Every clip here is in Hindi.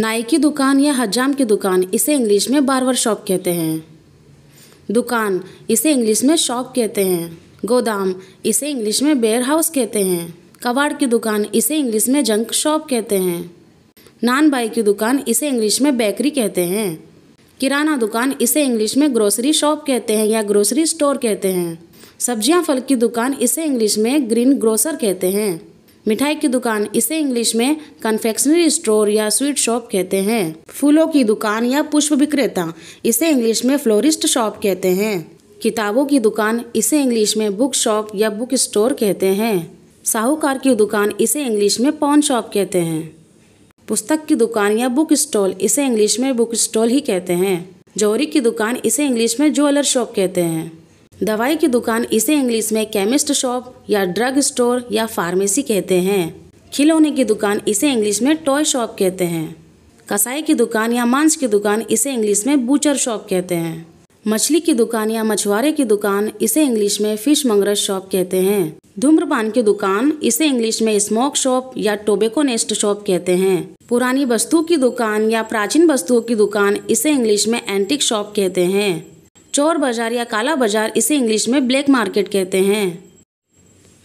नाई की दुकान या हजाम की दुकान इसे इंग्लिश में बारवर शॉप कहते हैं दुकान इसे इंग्लिश में शॉप कहते हैं गोदाम इसे इंग्लिश में बेयर हाउस कहते हैं कबाड़ की दुकान इसे इंग्लिश में जंक शॉप कहते हैं नान बाई की दुकान इसे इंग्लिश में बेकरी कहते हैं किराना दुकान इसे इंग्लिश में ग्रोसरी शॉप कहते हैं या ग्रोसरी स्टोर कहते हैं सब्जियां फल की दुकान इसे इंग्लिश में ग्रीन ग्रोसर कहते हैं मिठाई की दुकान इसे इंग्लिश में कन्फेक्शनरी स्टोर या स्वीट शॉप कहते हैं फूलों की दुकान या पुष्प विक्रेता इसे इंग्लिश में फ्लोरिस्ट शॉप कहते हैं किताबों की दुकान इसे इंग्लिश में बुक शॉप या बुक स्टोर कहते हैं साहूकार की दुकान इसे इंग्लिश में पॉन शॉप कहते हैं पुस्तक की दुकान या बुक स्टॉल इसे इंग्लिश में बुक स्टॉल ही कहते हैं जौहरी की दुकान इसे इंग्लिश में ज्वेलर शॉप कहते हैं दवाई की दुकान इसे इंग्लिश में केमिस्ट शॉप या ड्रग स्टोर या फार्मेसी कहते हैं खिलौने की दुकान इसे इंग्लिश में टॉय शॉप कहते हैं कसाई की दुकान या मांस की दुकान इसे इंग्लिश में बूचर शॉप कहते हैं मछली की दुकान या मछुआरे की दुकान इसे इंग्लिश में फिश मंगरस शॉप कहते हैं धूम्रपान की दुकान इसे इंग्लिश में स्मोक शॉप या टोबेको नेस्ट शॉप कहते हैं पुरानी वस्तुओं की दुकान या प्राचीन वस्तुओं की दुकान इसे इंग्लिश में एंटिक शॉप कहते हैं चोर बाजार या काला बाजार इसे इंग्लिश में ब्लैक मार्केट कहते हैं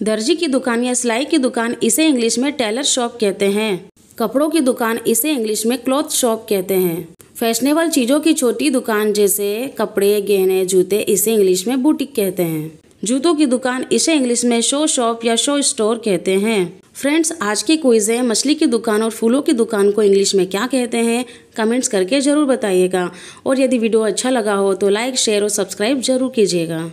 दर्जी की दुकान या सिलाई की दुकान इसे इंग्लिश में टेलर शॉप कहते हैं कपड़ों की दुकान इसे इंग्लिश में क्लॉथ शॉप कहते हैं फैशनेबल चीज़ों की छोटी दुकान जैसे कपड़े गहने जूते इसे इंग्लिश में बुटीक कहते हैं जूतों की दुकान इसे इंग्लिश में शो शॉप या शो स्टोर कहते हैं फ्रेंड्स आज की क्विज़ है मछली की दुकान और फूलों की दुकान को इंग्लिश में क्या कहते हैं कमेंट्स करके ज़रूर बताइएगा और यदि वीडियो अच्छा लगा हो तो लाइक शेयर और सब्सक्राइब जरूर कीजिएगा